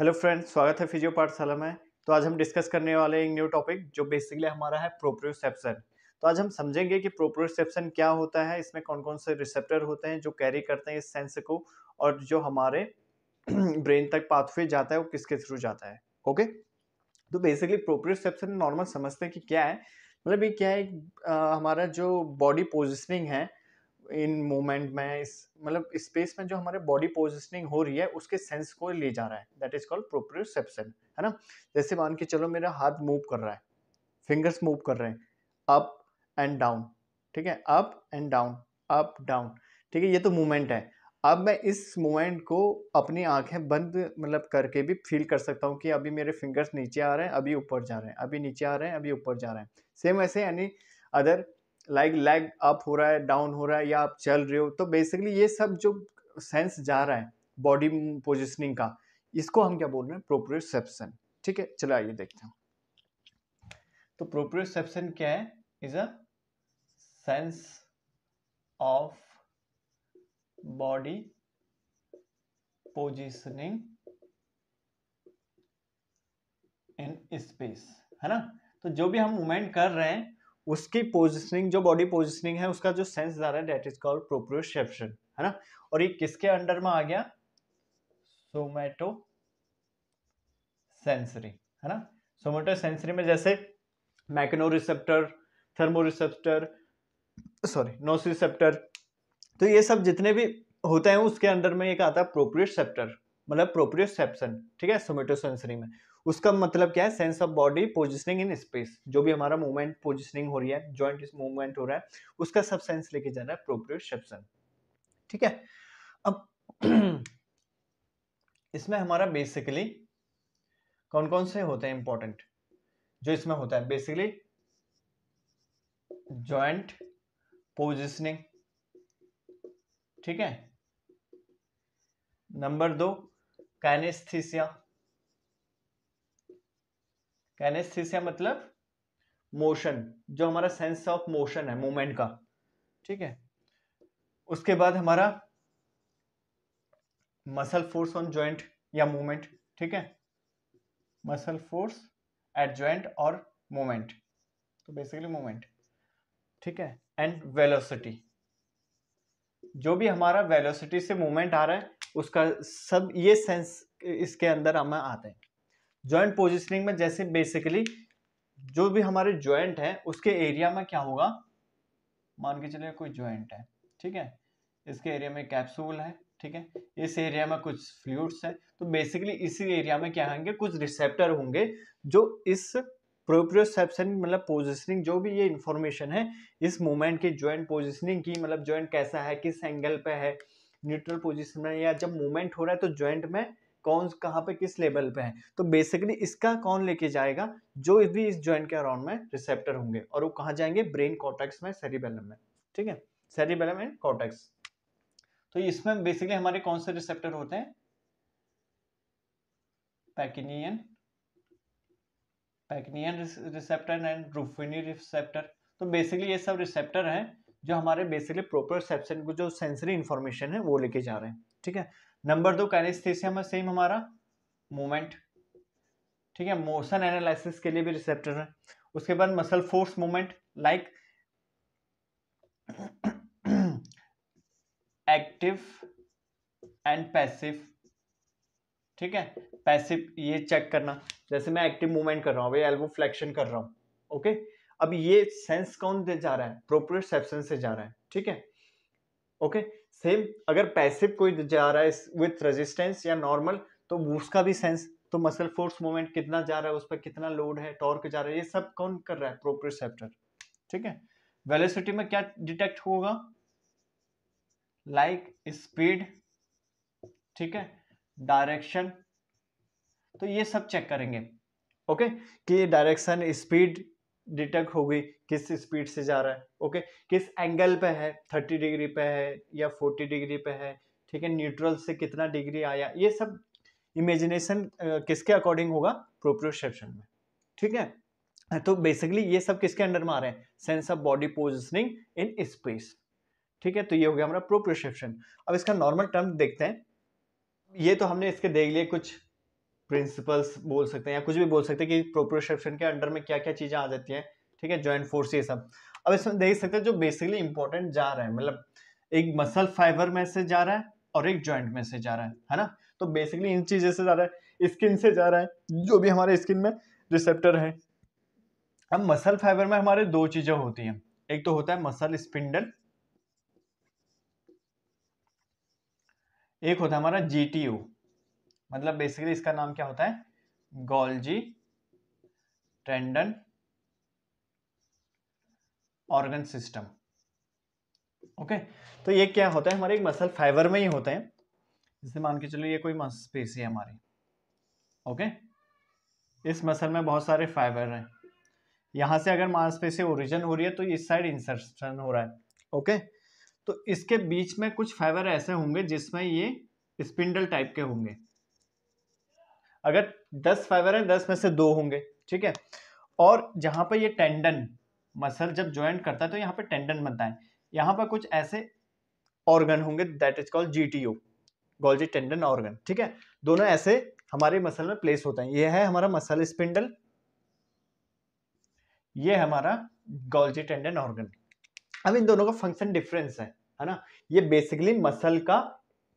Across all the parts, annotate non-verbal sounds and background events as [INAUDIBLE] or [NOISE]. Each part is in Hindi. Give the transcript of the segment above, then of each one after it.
हेलो फ्रेंड्स स्वागत है फिजियो पाठशाला में तो आज हम डिस्कस करने वाले हैं एक न्यू टॉपिक जो बेसिकली हमारा है प्रोप्रियोसेप्शन तो आज हम समझेंगे कि प्रोप्रियोसेप्शन क्या होता है इसमें कौन कौन से रिसेप्टर होते हैं जो कैरी करते हैं इस सेंस को और जो हमारे ब्रेन [CLEARS THROAT] तक पाथवे जाता है वो किसके थ्रू जाता है ओके तो बेसिकली प्रोप्रियोसेप्शन नॉर्मल समझते हैं कि क्या है मतलब ये क्या है आ, हमारा जो बॉडी पोजिशनिंग है इन मूवमेंट में इस मतलब स्पेस में जो हमारे बॉडी पोजिशनिंग हो रही है उसके सेंस को ले जा रहा है दैट इज कॉल्ड प्रोप्रियोसेप्शन है ना जैसे मान के चलो मेरा हाथ मूव कर रहा है फिंगर्स मूव कर रहे हैं अप एंड डाउन ठीक है up and down up down ठीक है ये तो मूवमेंट है अब मैं इस मूवमेंट को अपनी आंखें बंद मतलब करके भी फील कर सकता हूँ कि अभी मेरे फिंगर्स नीचे आ रहे हैं अभी ऊपर जा रहे हैं अभी नीचे आ रहे हैं अभी ऊपर जा रहे हैं सेम ऐसे यानी अदर लाइक लैग अप हो रहा है डाउन हो रहा है या आप चल रहे हो तो बेसिकली ये सब जो सेंस जा रहा है बॉडी पोजिशनिंग का इसको हम क्या बोल रहे हैं प्रोप्रियोसेप्शन ठीक है चलो आइए देखते हैं तो प्रोप्रियोसेप्शन क्या है is a sense of body positioning in space है ना तो जो भी हम मूवमेंट कर रहे हैं उसकी पोजिशनिंग जो बॉडी पोजिशनिंग है उसका जो सेंस जा रहा है दैट इज कॉल्ड प्रोप्रियोसेप्शन है ना और ये किसके अंडर में आ गया सोमेटो सेंसरी है ना सोमेटो सेंसरी में जैसे मैकनोरिसेप्टर थर्मोरिसेप्टर सॉरी नोसिसेप्टर तो ये सब जितने भी होते हैं उसके अंडर में एक आता है प्रोप्रियोसेप्टर मतलब प्रोप्रियोसेप्शन ठीक है सोमेटो सेंसरी में उसका मतलब क्या है sense of body positioning in space जो भी हमारा मूवमेंट पोजिशनिंग हो रही है जॉइंट मूवमेंट हो रहा है उसका सब सेंस लेके जा रहा है प्रोप्रियोसेप्शन ठीक है अब [CLEARS THROAT] इसमें हमारा बेसिकली कौन कौन से होते हैं इंपॉर्टेंट जो इसमें होता है बेसिकली जॉइंट पोजिशनिंग ठीक है नंबर दो कैनेस्थीसिया कैनेस्थीसिया मतलब मोशन जो हमारा सेंस ऑफ मोशन है मूवमेंट का ठीक है उसके बाद हमारा मसल फोर्स ऑन ज्वाइंट या मूवमेंट ठीक है मसल फोर्स एट ज्वाइंट और मूवमेंट तो बेसिकली मूवमेंट ठीक है एंड वेलोसिटी जो भी हमारा वेलोसिटी से मूवमेंट आ रहा है उसका सब ये सेंस इसके अंदर हमें आते हैं ज्वाइंट पोजिशनिंग में जैसे बेसिकली जो भी हमारे ज्वाइंट है उसके एरिया में क्या होगा मान के चलिए कोई ज्वाइंट है ठीक है इसके एरिया में कैप्सूल है ठीक है इस एरिया में कुछ फ्लूड्स है तो बेसिकली इसी एरिया में क्या होंगे कुछ रिसेप्टर होंगे जो इस प्रोप्रियोसेप्शन मतलब पोजिशनिंग जो भी ये इन्फॉर्मेशन है इस मूवमेंट की ज्वाइंट पोजिशनिंग की मतलब ज्वाइंट कैसा है किस एंगल पे है न्यूट्रल पोजिशन में या जब मूवमेंट हो रहा है तो ज्वाइंट में कौन कहाँ पे किस लेवल पे है तो बेसिकली इसका कौन लेके जाएगा जो भी इस ज्वाइंट के अराउंड में रिसेप्टर होंगे और वो कहाँ जाएंगे ब्रेन कॉटेक्स में सेरिबेलम में ठीक है सेरिबेलम एंड कॉटेक्स तो इसमें बेसिकली हमारे कौन से रिसेप्टर होते हैं Pacinian Pacinian receptor and Ruffini receptor तो बेसिकली ये सब रिसेप्टर हैं जो हमारे बेसिकली प्रोपर सेप्शन को जो सेंसरी इंफॉर्मेशन है वो लेके जा रहे हैं ठीक है नंबर दो कैनेस्थेसिया में सेम हमारा मूवमेंट ठीक है मोशन एनालिसिस के लिए भी रिसेप्टर है उसके बाद muscle force movement like active and passive ठीक है पैसिव ये चेक करना जैसे मैं एक्टिव मूवमेंट कर रहा हूँ एल्बो फ्लेक्शन कर रहा हूँ ओके अब ये सेंस कौन दे जा रहा है सेप्शन से जा रहा है ठीक है ओके सेम अगर पैसिव कोई जा रहा है विथ रेजिस्टेंस या नॉर्मल तो उसका भी सेंस तो मसल फोर्स मूवमेंट कितना जा रहा है उस पर कितना लोड है टॉर्क जा रहा है ये सब कौन कर रहा है प्रोप्रोसेप्टर ठीक है वेलोसिटी में क्या डिटेक्ट होगा लाइक स्पीड ठीक है डायरेक्शन तो ये सब चेक करेंगे ओके okay? कि डायरेक्शन स्पीड डिटेक्ट होगी किस स्पीड से जा रहा है ओके किस एंगल पे है थर्टी डिग्री पे है या फोर्टी डिग्री पे है ठीक है न्यूट्रल से कितना डिग्री आया ये सब इमेजिनेशन किसके अकॉर्डिंग होगा प्रोप्रोसेप्शन में ठीक है तो बेसिकली ये सब किसके अंडर में आ रहे हैं sense of body positioning in space ठीक है तो ये हो गया हमारा प्रोप्रोसेप्शन अब इसका नॉर्मल टर्म देखते हैं ये तो हमने इसके देख लिए कुछ प्रिंसिपल्स बोल सकते हैं या कुछ भी बोल सकते हैं कि प्रोप्रोसेप्शन के अंडर में क्या क्या चीज़ें आ जाती हैं ठीक है जॉइंट फोर्स ये सब अब इसमें देख सकते हैं जो बेसिकली इंपॉर्टेंट जा रहा है मतलब एक मसल फाइबर में से जा रहा है और एक जॉइंट में से जा रहा है है ना तो बेसिकली इन चीज़ें से जा रहा है स्किन से जा रहा है जो भी हमारे स्किन में रिसेप्टर है अब मसल फाइबर में हमारे दो चीज़ें होती हैं एक तो होता है मसल स्पिंडल एक होता है हमारा जीटीओ मतलब बेसिकली इसका नाम क्या होता है Golgi tendon organ system okay तो ये क्या होता है हमारे एक मसल फाइबर में ही होते हैं जैसे मान के चलो ये कोई मांसपेशी है हमारी ओके इस मसल में बहुत सारे फाइबर हैं यहाँ से अगर मांसपेशी ओरिजिन हो रही है तो इस साइड इंसर्शन हो रहा है ओके तो इसके बीच में कुछ फाइबर ऐसे होंगे जिसमें ये स्पिंडल टाइप के होंगे अगर दस फाइबर है दस में से दो होंगे ठीक है और जहां पर ये टेंडन मसल जब ज्वाइंट करता है तो यहाँ पे टेंडन बनता है यहाँ पर कुछ ऐसे ऑर्गन होंगे that is called G T O Golgi tendon organ ठीक है दोनों ऐसे हमारे मसल में प्लेस होते हैं ये है हमारा मसल स्पिंडल ये हमारा गोल्जी टेंडन ऑर्गन अब इन दोनों का फंक्शन डिफरेंस है है ना ये बेसिकली मसल का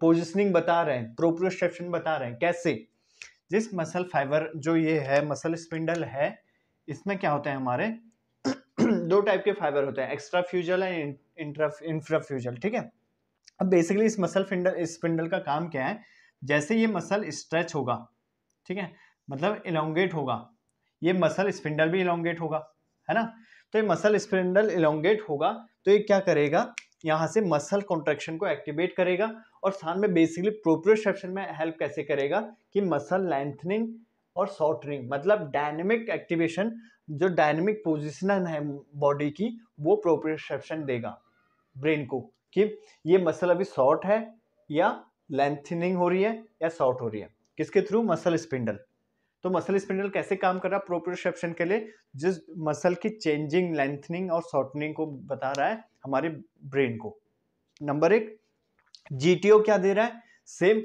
पोजिशनिंग बता रहे हैं प्रोप्रोसेप्शन बता रहे हैं कैसे जिस मसल फाइबर जो ये है मसल स्पिंडल है इसमें क्या होते हैं हमारे [CLEARS THROAT] दो टाइप के फाइबर होते हैं extrafusal and intra infrafusal ठीक है अब बेसिकली इस मसल फिंडल स्पिंडल का काम क्या है जैसे ये मसल स्ट्रेच होगा ठीक है मतलब इलोंगेट होगा ये मसल स्पिंडल भी इलोंगेट होगा है ना तो ये मसल स्पिंडल इलोंगेट होगा तो ये क्या करेगा यहाँ से मसल कॉन्ट्रेक्शन को एक्टिवेट करेगा और साथ में बेसिकली प्रोप्रोसेप्शन में हेल्प कैसे करेगा कि मसल लेंथनिंग और शॉर्टनिंग मतलब डायनेमिक एक्टिवेशन जो डायनेमिक पोजिशन है बॉडी की वो प्रोप्रोसेप्शन देगा ब्रेन को कि ये मसल अभी शॉर्ट है या लेंथनिंग हो रही है या शॉर्ट हो रही है किसके थ्रू मसल स्पिंडल तो मसल स्पिंडल कैसे काम कर रहा है प्रोप्रोसेप्शन के लिए जिस मसल की चेंजिंग लेंथनिंग और शॉर्टनिंग को बता रहा है हमारे ब्रेन को नंबर एक जीटीओ क्या दे रहा है सेम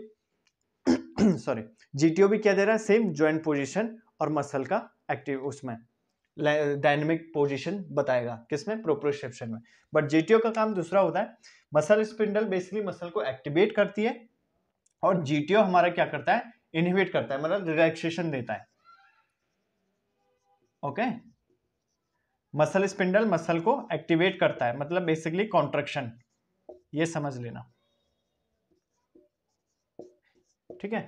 सॉरी जीटीओ भी क्या दे रहा है सेम ज्वाइंट पोजिशन और मसल का एक्टिव उसमें डायनेमिक पोजीशन बताएगा किसमें प्रोप्रोसेप्शन में बट जीटीओ का काम दूसरा होता है मसल स्पिंडल बेसिकली मसल को एक्टिवेट करती है और जीटीओ हमारा क्या करता है इनहिबिट करता है मतलब रिलैक्सेशन देता है ओके मसल स्पिंडल मसल को एक्टिवेट करता है मतलब बेसिकली कॉन्ट्रक्शन ये समझ लेना ठीक है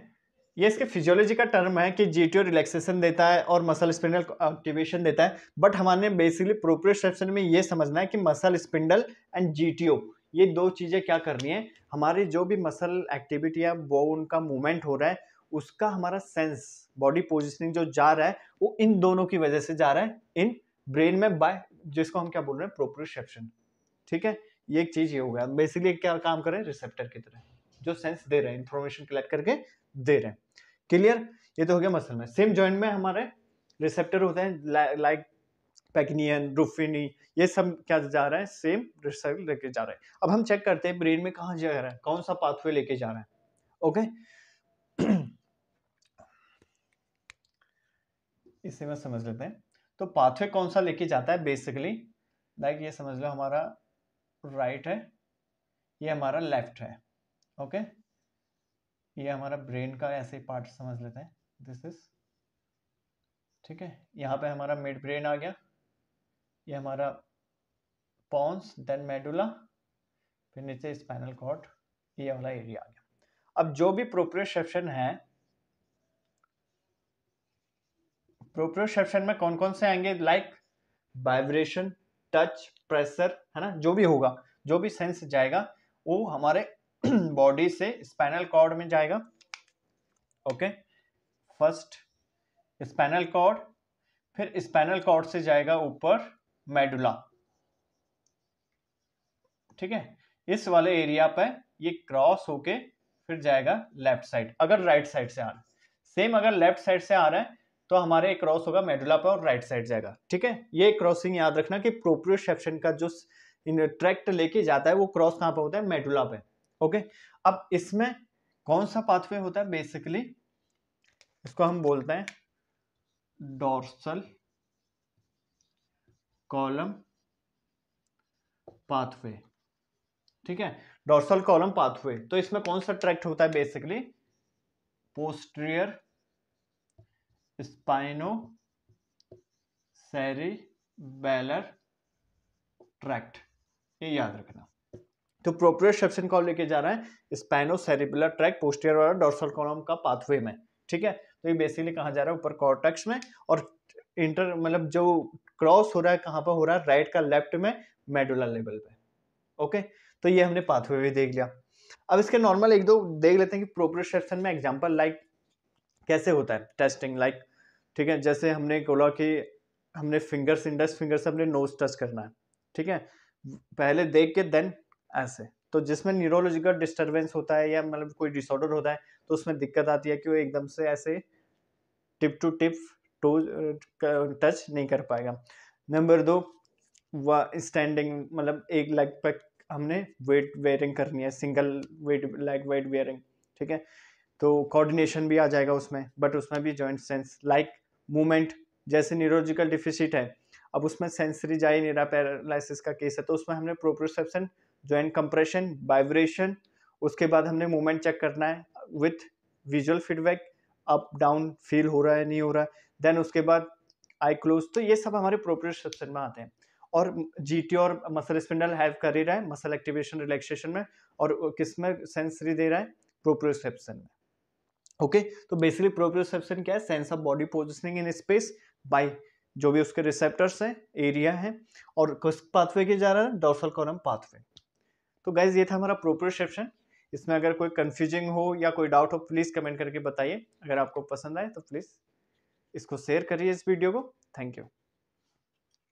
ये इसके फिजियोलॉजी का टर्म है कि जीटीओ रिलैक्सेशन देता है और मसल स्पिंडल एक्टिवेशन देता है बट हमारे बेसिकली प्रोप्रियोसेप्शन में ये समझना है कि मसल स्पिंडल एंड जीटीओ ये दो चीज़ें क्या करनी है हमारी जो भी मसल एक्टिविटी है वो उनका मूवमेंट हो रहा है उसका हमारा सेंस बॉडी पोजिशनिंग जो जा रहा है वो इन दोनों की वजह से जा रहा है इन ब्रेन में बाय जिसको हम क्या बोल रहे हैं प्रोप्रोसेप्शन ठीक है ये एक चीज ये हो गया बेसिकली क्या काम कर रहे हैं रिसेप्टर की तरह जो सेंस दे रहे हैं इंफॉर्मेशन कलेक्ट करके दे रहे हैं क्लियर ये तो हो गया मसल में सेम जॉइंट में हमारे रिसेप्टर होते हैं लाइक पैकनियन रूफिनी ये सब क्या जा रहा है सेम रिसेप्टर लेके जा रहा है अब हम चेक करते हैं ब्रेन में कहाँ जा रहा है कौन सा पाथवे लेके जा रहा है ओके [CLEARS THROAT] इसे में समझ लेते हैं तो पाथवे कौन सा लेके जाता है बेसिकली लाइक ये समझ लो हमारा राइट है ये हमारा लेफ्ट है ओके ये हमारा ब्रेन का ऐसे पार्ट समझ लेते हैं दिस इज ठीक है यहाँ पे हमारा मिड ब्रेन आ गया ये हमारा पॉन्स देन मेडुला फिर नीचे स्पाइनल कॉर्ड ये वाला एरिया आ गया अब जो भी प्रोप्रियोसेप्शन है प्रोप्रोसेप्शन में कौन कौन से आएंगे लाइक वाइब्रेशन टच प्रेशर है ना जो भी होगा जो भी सेंस जाएगा वो हमारे बॉडी [CLEARS THROAT] से स्पाइनल कॉर्ड में जाएगा ओके फर्स्ट स्पाइनल कॉर्ड फिर स्पाइनल कॉर्ड से जाएगा ऊपर मेडुला ठीक है इस वाले एरिया पे ये क्रॉस होके फिर जाएगा लेफ्ट साइड अगर राइट साइड से आ रहा है सेम अगर लेफ्ट साइड से आ रहा है तो हमारे एक क्रॉस होगा मेडुला पर और राइट साइड जाएगा ठीक है ये क्रॉसिंग याद रखना कि प्रोप्रियोसेप्शन का जो ट्रैक्ट लेके जाता है वो क्रॉस कहाँ पे होता है मेडुला पे ओके अब इसमें कौन सा पाथवे होता है बेसिकली इसको हम बोलते हैं डोर्सल कॉलम पाथवे ठीक है डोर्सल कॉलम पाथवे तो इसमें कौन सा ट्रैक्ट होता है basically posterior spinocerebellar tract ये याद रखना तो सेप्शन कॉल लेके जा रहा है स्पाइनो सेरिबुलर ट्रैक पोस्टियर वाला डोर्सल कॉलम का पाथवे में ठीक है तो ये बेसिकली कहा जा रहा है ऊपर कॉर्टेक्स में और इंटर मतलब जो क्रॉस हो रहा है कहां पर हो रहा है राइट का लेफ्ट में मेडुलर लेवल पे ओके तो ये हमने पाथवे भी देख लिया अब इसके नॉर्मल एक दो देख लेते हैं कि सेप्शन में एग्जाम्पल लाइक कैसे होता है टेस्टिंग लाइक ठीक है जैसे हमने बोला कि हमने फिंगर्स इंडेक्स फिंगर से हमने नोज टच करना है ठीक है पहले देख के देन ऐसे तो जिसमें न्यूरोलॉजिकल डिस्टरबेंस होता है या मतलब कोई डिसऑर्डर होता है तो उसमें दिक्कत आती है कि वो एकदम से ऐसे tip to tip to touch नहीं कर पाएगा नंबर दो वह स्टैंडिंग मतलब एक लेग पर हमने वेट वेयरिंग करनी है single weight leg weight bearing ठीक है तो कोऑर्डिनेशन भी आ जाएगा उसमें बट उसमें भी जॉइंट सेंस लाइक मूवमेंट जैसे न्यूरोलॉजिकल डिफिसिट है अब उसमें सेंसरी जाए नीरा पैरालिसिस का केस है तो उसमें हमने प्रोप्रोसेप्शन ज्वाइंट कंप्रेशन वाइब्रेशन उसके बाद हमने मूवमेंट चेक करना है with visual feedback up down feel हो रहा है नहीं हो रहा है देन उसके बाद आई क्लोज तो ये सब हमारे प्रोप्रोसेप्शन में आते हैं और जी टी और मसल स्पिंडल हैव कर ही रहा है मसल एक्टिवेशन रिलैक्सेशन में और किस में सेंसरी दे रहा है प्रोप्रोसेप्शन में ओके तो बेसिकली प्रोप्रोसेप्शन क्या है sense of body positioning in space by जो भी उसके रिसेप्टर्स हैं एरिया है और किस पाथवे के जा रहा है डोसल कॉलम पाथवे तो गाइज ये था हमारा प्रोप्रोसेप्शन इसमें अगर कोई कन्फ्यूजिंग हो या कोई डाउट हो प्लीज़ कमेंट करके बताइए अगर आपको पसंद आए तो प्लीज़ इसको शेयर करिए इस वीडियो को थैंक यू